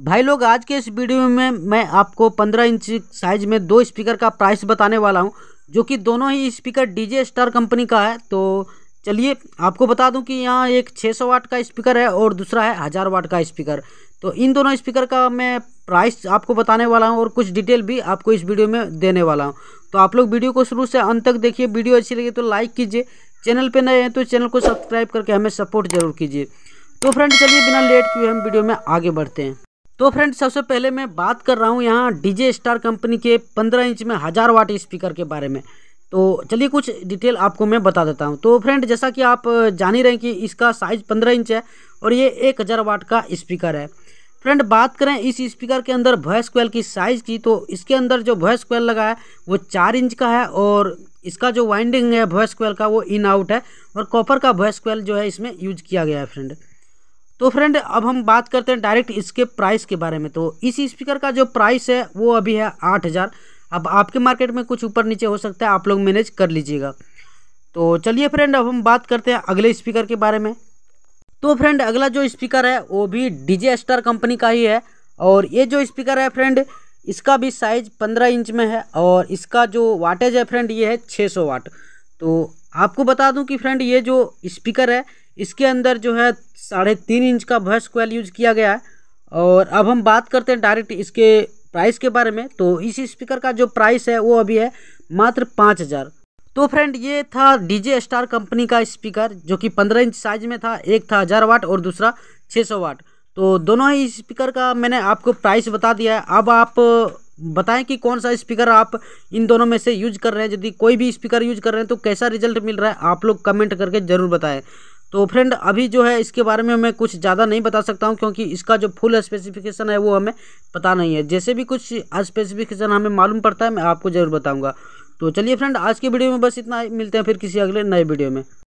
भाई लोग आज के इस वीडियो में मैं आपको 15 इंच साइज़ में दो स्पीकर का प्राइस बताने वाला हूं जो कि दोनों ही स्पीकर डीजे स्टार कंपनी का है तो चलिए आपको बता दूं कि यहाँ एक 600 वाट का स्पीकर है और दूसरा है हज़ार वाट का स्पीकर तो इन दोनों स्पीकर का मैं प्राइस आपको बताने वाला हूँ और कुछ डिटेल भी आपको इस वीडियो में देने वाला हूँ तो आप लोग वीडियो को शुरू से अंत तक देखिए वीडियो अच्छी लगी तो लाइक कीजिए चैनल पर नए हैं तो चैनल को सब्सक्राइब करके हमें सपोर्ट जरूर कीजिए तो फ्रेंड चलिए बिना लेट किए हम वीडियो में आगे बढ़ते हैं तो फ्रेंड सबसे पहले मैं बात कर रहा हूँ यहाँ डीजे स्टार कंपनी के पंद्रह इंच में हज़ार वाट स्पीकर के बारे में तो चलिए कुछ डिटेल आपको मैं बता देता हूँ तो फ्रेंड जैसा कि आप जान ही रहे हैं कि इसका साइज़ पंद्रह इंच है और ये एक हज़ार वाट का स्पीकर है फ्रेंड बात करें इस स्पीकर के अंदर वॉइस कोयल की साइज़ की तो इसके अंदर जो वॉइस कोयल लगा है वो चार इंच का है और इसका जो वाइंडिंग है वॉइस कोयल का वो इन आउट है और कॉपर का वॉइस क्वेल जो है इसमें यूज किया गया है फ्रेंड तो फ्रेंड अब हम बात करते हैं डायरेक्ट इसके प्राइस के बारे में तो इस स्पीकर का जो प्राइस है वो अभी है आठ हज़ार अब आपके मार्केट में कुछ ऊपर नीचे हो सकता है आप लोग मैनेज कर लीजिएगा तो चलिए फ्रेंड अब हम बात करते हैं अगले स्पीकर के बारे में तो फ्रेंड अगला जो स्पीकर है वो भी डी स्टार कंपनी का ही है और ये जो स्पीकर है फ्रेंड इसका भी साइज पंद्रह इंच में है और इसका जो वाटेज है फ्रेंड ये है छः सौ वाट तो आपको बता दूं कि फ्रेंड ये जो स्पीकर है इसके अंदर जो है साढ़े तीन इंच का भर्स कोयल यूज किया गया है और अब हम बात करते हैं डायरेक्ट इसके प्राइस के बारे में तो इस स्पीकर का जो प्राइस है वो अभी है मात्र पाँच हज़ार तो फ्रेंड ये था डीजे स्टार कंपनी का स्पीकर जो कि पंद्रह इंच साइज में था एक था हज़ार वाट और दूसरा छः सौ वाट तो दोनों ही स्पीकर का मैंने आपको प्राइस बता दिया है अब आप बताएं कि कौन सा स्पीकर आप इन दोनों में से यूज कर रहे हैं यदि कोई भी स्पीकर यूज कर रहे हैं तो कैसा रिजल्ट मिल रहा है आप लोग कमेंट करके ज़रूर बताएं तो फ्रेंड अभी जो है इसके बारे में मैं कुछ ज़्यादा नहीं बता सकता हूँ क्योंकि इसका जो फुल स्पेसिफिकेशन है वो हमें पता नहीं है जैसे भी कुछ स्पेसिफिकेशन हमें मालूम पड़ता है मैं आपको ज़रूर बताऊँगा तो चलिए फ्रेंड आज की वीडियो में बस इतना मिलते हैं फिर किसी अगले नए वीडियो में